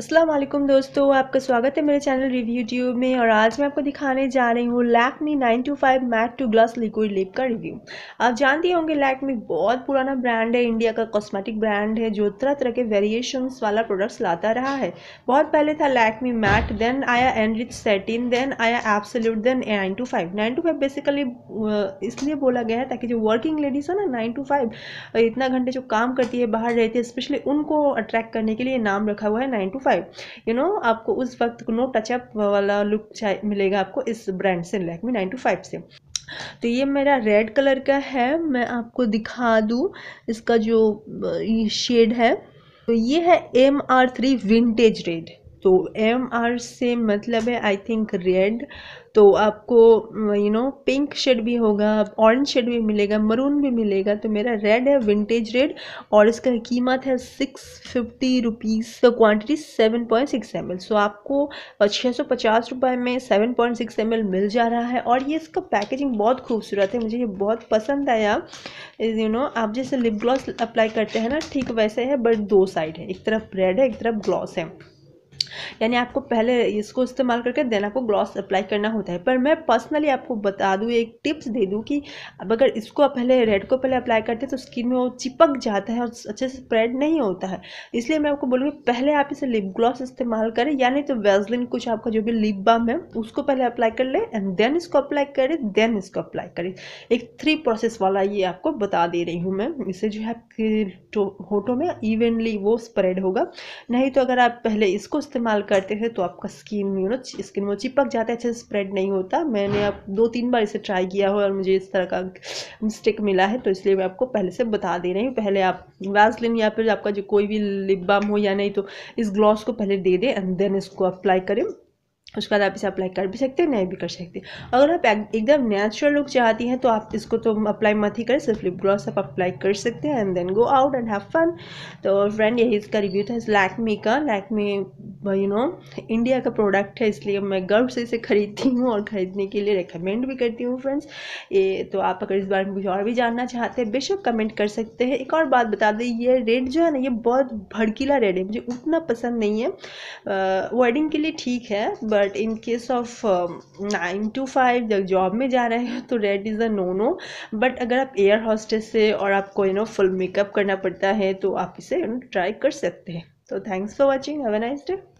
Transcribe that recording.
असलम दोस्तों आपका स्वागत है मेरे चैनल रिव्यू ट्यूब में और आज मैं आपको दिखाने जा रही हूँ Lakme nine to five matte to glass liquid lip का रिव्यू आप जानते होंगे लैकमी बहुत पुराना ब्रांड है इंडिया का कॉस्मेटिक ब्रांड है जो तरह तरह के वेरिएशंस वाला प्रोडक्ट्स लाता रहा है बहुत पहले था लैकमी मैट देन आया एनरिच सेटिन देन आया absolute then nine to five nine to five basically इसलिए बोला गया है ताकि जो वर्किंग लेडीज़ है ना नाइन टू फाइव इतना घंटे जो काम करती है बाहर रहती है स्पेशली उनको अट्रैक्ट करने के लिए नाम रखा हुआ है nine to five you know आपको उस वक्त नो टचअप वाला लुक मिलेगा आपको इस ब्रांड से लैकमी नाइन टू फाइव से तो ये मेरा रेड कलर का है मैं आपको दिखा दूँ इसका जो शेड है तो ये है M R three vintage red तो एम आर से मतलब है आई थिंक रेड तो आपको यू नो पिंक शेड भी होगा ऑरेंज शेड भी मिलेगा मरून भी मिलेगा तो मेरा रेड है विंटेज रेड और इसका कीमत है सिक्स फिफ्टी रुपीज़ तो quantity seven point six M L so आपको छः सौ पचास रुपये में seven point six M L मिल जा रहा है और ये इसका पैकेजिंग बहुत खूबसूरत है मुझे ये बहुत पसंद आया यू नो आप जैसे लिप ग्लॉस अप्लाई करते हैं ना ठीक वैसे है बट दो साइड है एक तरफ रेड है एक तरफ ग्लॉस है यानी आपको पहले इसको इस्तेमाल करके देन आपको ग्लॉस अप्लाई करना होता है पर मैं पर्सनली आपको बता दूँ एक टिप्स दे दूँ कि अब अगर इसको आप पहले रेड को पहले अप्लाई करते हैं तो स्किन में वो चिपक जाता है और अच्छे से स्प्रेड नहीं होता है इसलिए मैं आपको बोलूँगी पहले आप इसे लिप ग्लॉस इस्तेमाल करें या तो वेजलिन कुछ आपका जो भी लिप बाम है उसको पहले अप्लाई कर लें एंड देन इसको अप्लाई करें देन इसको अप्लाई करें एक थ्री प्रोसेस वाला ये आपको बता दे रही हूँ मैं इसे जो है आपके होठों में इवेंटली वो स्प्रेड होगा नहीं तो अगर आप पहले इसको इस्तेमाल इस्तेमाल करते हैं तो आपका स्किन यू नो स्किन वो चिपक जाता है अच्छे से स्प्रेड नहीं होता मैंने अब दो तीन बार इसे ट्राई किया हो और मुझे इस तरह का मिस्टेक मिला है तो इसलिए मैं आपको पहले से बता दे रही हूँ पहले आप वैसलिन या फिर आपका जो कोई भी लिप बाम हो या नहीं तो इस ग्लॉस को पहले दे दें एंड देन इसको अप्लाई करें उसके बाद आप इसे अप्लाई कर भी सकते हैं नहीं भी कर सकते अगर आप एकदम नेचुरल लुक चाहती हैं तो आप इसको तो अप्लाई मत ही करें सिर्फ लिप ग्लॉस आप अप्लाई कर सकते हैं and then go out and have fun तो फ्रेंड यही इसका रिव्यू था इस लैकमी का लैकमी यू नो इंडिया का प्रोडक्ट है इसलिए मैं गर्व से इसे ख़रीदती हूँ और ख़रीदने के लिए रेकमेंड भी करती हूँ फ्रेंड्स ये तो आप अगर इस बारे में कुछ और भी जानना चाहते हैं बेशक कमेंट कर सकते हैं एक और बात बता दें ये रेड जो है ना ये बहुत भड़कीला रेड है मुझे उतना पसंद नहीं है वेडिंग के लिए ठीक है but in case of nine to five जब जॉब में जा रहे हैं तो red is a no no but अगर आप एयर हॉस्टेस से और आपको यू नो फुल मेकअप करना पड़ता है तो आप इसे यू नो ट्राई कर सकते हैं तो thanks for watching have nice day